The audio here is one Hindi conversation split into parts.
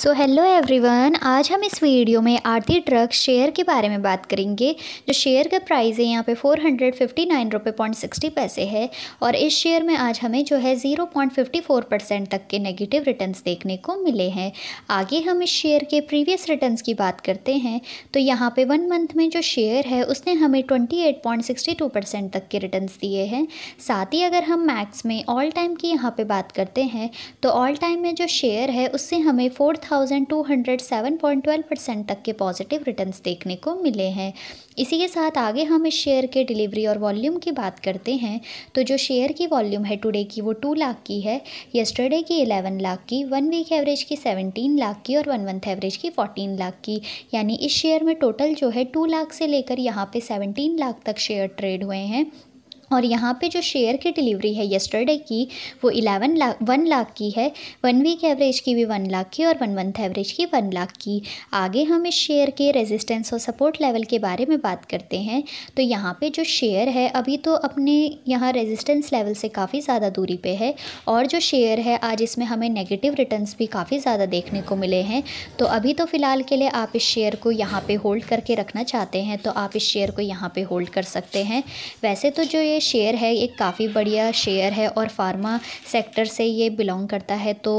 सो हेलो एवरीवन आज हम इस वीडियो में आरती ट्रक शेयर के बारे में बात करेंगे जो शेयर का प्राइस है यहाँ पे फोर हंड्रेड फिफ्टी नाइन रुपये पॉइंट सिक्सटी पैसे है और इस शेयर में आज हमें जो है zero point fifty four percent तक के नेगेटिव रिटर्न्स देखने को मिले हैं आगे हम इस शेयर के प्रीवियस रिटर्न की बात करते हैं तो यहाँ पर वन मंथ में जो शेयर है उसने हमें twenty eight point sixty two percent तक के रिटर्न दिए हैं साथ ही अगर हम मैक्स में ऑल टाइम की यहाँ पर बात करते हैं तो ऑल टाइम में जो शेयर है उससे हमें फोर 4207.12 परसेंट तक के पॉजिटिव रिटर्न्स देखने को मिले हैं इसी के साथ आगे हम इस शेयर के डिलीवरी और वॉल्यूम की बात करते हैं तो जो शेयर की वॉल्यूम है टुडे की वो टू लाख की है येस्टरडे की एलेवन लाख की वन वीक एवरेज की सेवनटीन लाख की और वन मंथ एवरेज की फोर्टीन लाख की यानी इस शेयर में टोटल जो है टू लाख से लेकर यहाँ पे सेवनटीन लाख तक शेयर ट्रेड हुए हैं और यहाँ पे जो शेयर की डिलीवरी है येस्टरडे की वो इलेवन लाख वन लाख की है वन वीक एवरेज की भी वन लाख की और वन मंथ एवरेज की वन लाख की आगे हम इस शेयर के रेजिस्टेंस और सपोर्ट लेवल के बारे में बात करते हैं तो यहाँ पे जो शेयर है अभी तो अपने यहाँ रेजिस्टेंस लेवल से काफ़ी ज़्यादा दूरी पर है और जो शेयर है आज इसमें हमें नेगेटिव रिटर्न भी काफ़ी ज़्यादा देखने को मिले हैं तो अभी तो फ़िलहाल के लिए आप इस शेयर को यहाँ पर होल्ड करके रखना चाहते हैं तो आप इस शेयर को यहाँ पर होल्ड कर सकते हैं वैसे तो जो ये शेयर है एक काफ़ी बढ़िया शेयर है और फार्मा सेक्टर से ये बिलोंग करता है तो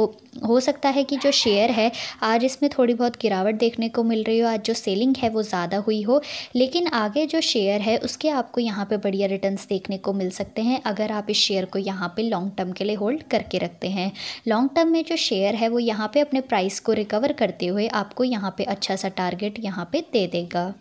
हो सकता है कि जो शेयर है आज इसमें थोड़ी बहुत गिरावट देखने को मिल रही हो आज जो सेलिंग है वो ज़्यादा हुई हो लेकिन आगे जो शेयर है उसके आपको यहाँ पे बढ़िया रिटर्न्स देखने को मिल सकते हैं अगर आप इस शेयर को यहाँ पे लॉन्ग टर्म के लिए होल्ड करके रखते हैं लॉन्ग टर्म में जो शेयर है वो यहाँ पर अपने प्राइस को रिकवर करते हुए आपको यहाँ पर अच्छा सा टारगेट यहाँ पर दे देगा